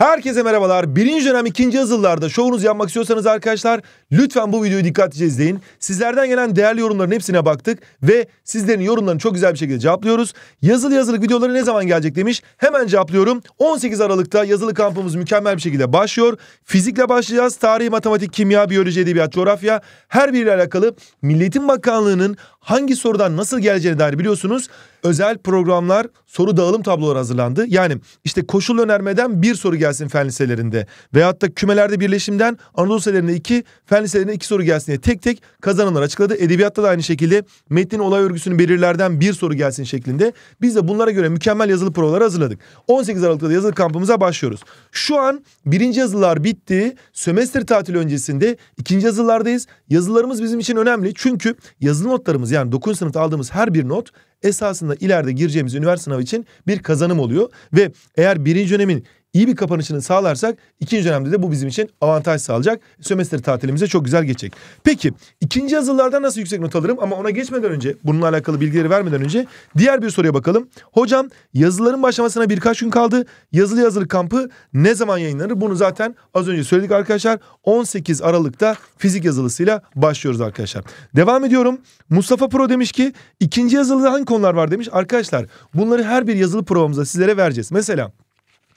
Herkese merhabalar. Birinci dönem ikinci hazırlarda şovunuzu yapmak istiyorsanız arkadaşlar lütfen bu videoyu dikkatlice izleyin. Sizlerden gelen değerli yorumların hepsine baktık ve sizlerin yorumlarını çok güzel bir şekilde cevaplıyoruz. Yazılı yazılık videoları ne zaman gelecek demiş. Hemen cevaplıyorum. 18 Aralık'ta yazılı kampımız mükemmel bir şekilde başlıyor. Fizikle başlayacağız. Tarih, matematik, kimya, biyoloji, edebiyat, coğrafya her biriyle alakalı Milletin Bakanlığı'nın hangi sorudan nasıl geleceğini dair biliyorsunuz özel programlar, soru dağılım tabloları hazırlandı. Yani işte koşul önermeden bir soru gelsin fen liselerinde veyahut da kümelerde birleşimden Anadolu liselerinde iki, fen liselerinde iki soru gelsin diye tek tek kazananlar açıkladı. Edebiyatta da aynı şekilde metnin olay örgüsünü belirlerden bir soru gelsin şeklinde. Biz de bunlara göre mükemmel yazılı provalar hazırladık. 18 Aralık'ta da yazılı kampımıza başlıyoruz. Şu an birinci yazılılar bitti. Sömestr tatil öncesinde ikinci yazılılardayız. Yazılarımız bizim için önemli çünkü yazılı notlarımız yani 9 sınıfta aldığımız her bir not esasında ileride gireceğimiz üniversite sınavı için bir kazanım oluyor. Ve eğer birinci dönemin iyi bir kapanışını sağlarsak ikinci dönemde de bu bizim için avantaj sağlayacak. Sömestr tatilimize çok güzel geçecek. Peki ikinci yazılardan nasıl yüksek not alırım? Ama ona geçmeden önce bununla alakalı bilgileri vermeden önce diğer bir soruya bakalım. Hocam yazıların başlamasına birkaç gün kaldı. Yazılı yazılı kampı ne zaman yayınlanır? Bunu zaten az önce söyledik arkadaşlar. 18 Aralık'ta fizik yazılısıyla başlıyoruz arkadaşlar. Devam ediyorum. Mustafa Pro demiş ki ikinci yazılıda hangi konular var demiş. Arkadaşlar bunları her bir yazılı provamızda sizlere vereceğiz. Mesela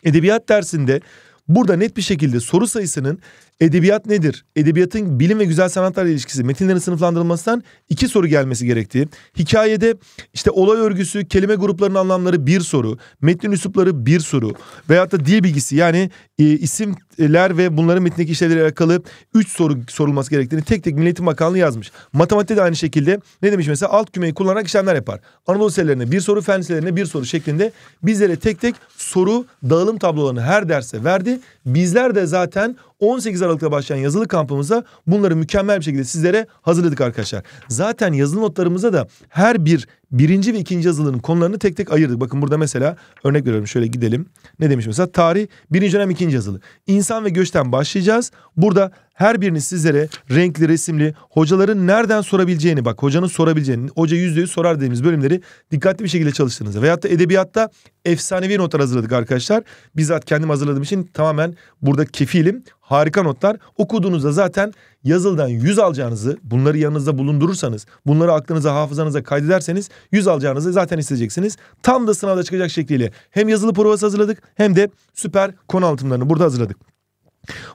edebiyat dersinde burada net bir şekilde soru sayısının Edebiyat nedir? Edebiyatın bilim ve güzel sanatlar ilişkisi, metinlerin sınıflandırılmasından iki soru gelmesi gerektiği. Hikayede işte olay örgüsü, kelime gruplarının anlamları bir soru, metnin üslupları bir soru veyahut da dil bilgisi yani e, isimler ve bunların metnindeki işlevleri alakalı üç soru sorulması gerektiğini tek tek Milliyetin Bakanlığı yazmış. Matematikte de aynı şekilde ne demiş mesela alt kümeyi kullanarak işlemler yapar. Anadolu liselerine bir soru, fen liselerine bir soru şeklinde bizlere tek tek soru dağılım tablolarını her derse verdi. Bizler de zaten 18 Aralık'ta başlayan yazılı kampımıza bunları mükemmel bir şekilde sizlere hazırladık arkadaşlar. Zaten yazılı notlarımıza da her bir birinci ve ikinci yazılının konularını tek tek ayırdık. Bakın burada mesela örnek veriyorum şöyle gidelim. Ne demiş mesela? Tarih birinci dönem ikinci yazılı. İnsan ve göçten başlayacağız. Burada her birini sizlere renkli resimli hocaların nereden sorabileceğini bak hocanın sorabileceğini hoca yüzde yüz sorar dediğimiz bölümleri dikkatli bir şekilde çalıştığınızda veyahut da edebiyatta efsanevi notlar hazırladık arkadaşlar. Bizzat kendim hazırladığım için tamamen burada kefilim harika notlar okuduğunuzda zaten yazıldan yüz alacağınızı bunları yanınızda bulundurursanız bunları aklınıza hafızanıza kaydederseniz 100 alacağınızı zaten isteyeceksiniz. Tam da sınavda çıkacak şekliyle hem yazılı provası hazırladık hem de süper konu anlatımlarını burada hazırladık.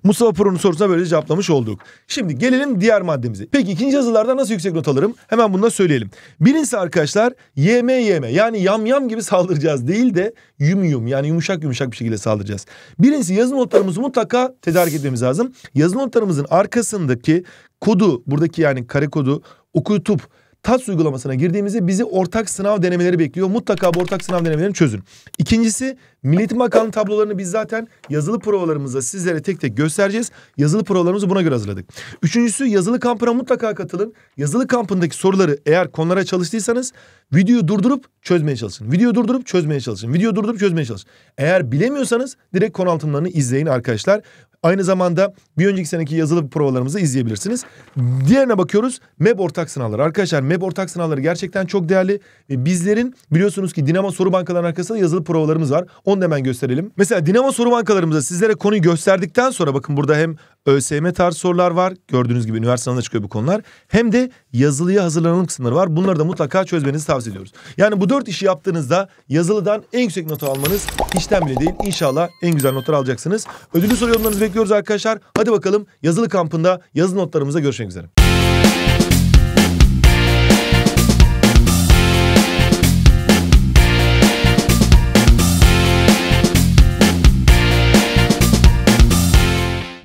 Mustafa Pro'nun sorusuna böylece cevaplamış olduk. Şimdi gelelim diğer maddemize. Peki ikinci yazılarda nasıl yüksek not alırım? Hemen bunu da söyleyelim. Birincisi arkadaşlar yeme yeme yani yam yam gibi saldıracağız değil de yum yum yani yumuşak yumuşak bir şekilde saldıracağız. Birincisi yazı notlarımızı mutlaka tedarik etmemiz lazım. Yazı notlarımızın arkasındaki kodu buradaki yani kare kodu okutup TATS uygulamasına girdiğimizde bizi ortak sınav denemeleri bekliyor. Mutlaka bu ortak sınav denemelerini çözün. İkincisi Milli Bakanlığı tablolarını biz zaten yazılı provalarımızda sizlere tek tek göstereceğiz. Yazılı provalarımızı buna göre hazırladık. Üçüncüsü yazılı kampına mutlaka katılın. Yazılı kampındaki soruları eğer konulara çalıştıysanız videoyu durdurup çözmeye çalışın. Videoyu durdurup çözmeye çalışın. Videoyu durdurup çözmeye çalışın. Eğer bilemiyorsanız direkt konu altınlarını izleyin arkadaşlar. Aynı zamanda bir önceki seneki yazılı provalarımızı izleyebilirsiniz. Diğerine bakıyoruz. MEB ortak sınavları. Arkadaşlar MEB ortak sınavları gerçekten çok değerli. E, bizlerin biliyorsunuz ki Dinamo soru bankalarının arkasında yazılı provalarımız var. Onu da hemen gösterelim. Mesela Dinamo soru bankalarımızda sizlere konuyu gösterdikten sonra bakın burada hem ÖSYM tarz sorular var. Gördüğünüz gibi üniversiteden de çıkıyor bu konular. Hem de yazılıya hazırlanan kısımları var. Bunları da mutlaka çözmenizi tavsiye ediyoruz. Yani bu dört işi yaptığınızda yazılıdan en yüksek notu almanız işten bile değil. İnşallah en güzel notları alacaksınız. Ödüllü soru yorumlarınızı bekliyoruz arkadaşlar. Hadi bakalım yazılı kampında yazılı notlarımıza görüşmek üzere.